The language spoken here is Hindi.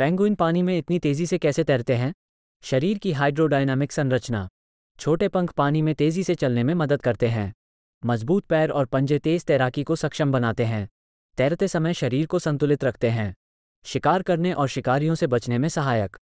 पेंगुइन पानी में इतनी तेजी से कैसे तैरते हैं शरीर की हाइड्रोडायनामिक संरचना छोटे पंख पानी में तेजी से चलने में मदद करते हैं मजबूत पैर और पंजे तेज तैराकी को सक्षम बनाते हैं तैरते समय शरीर को संतुलित रखते हैं शिकार करने और शिकारियों से बचने में सहायक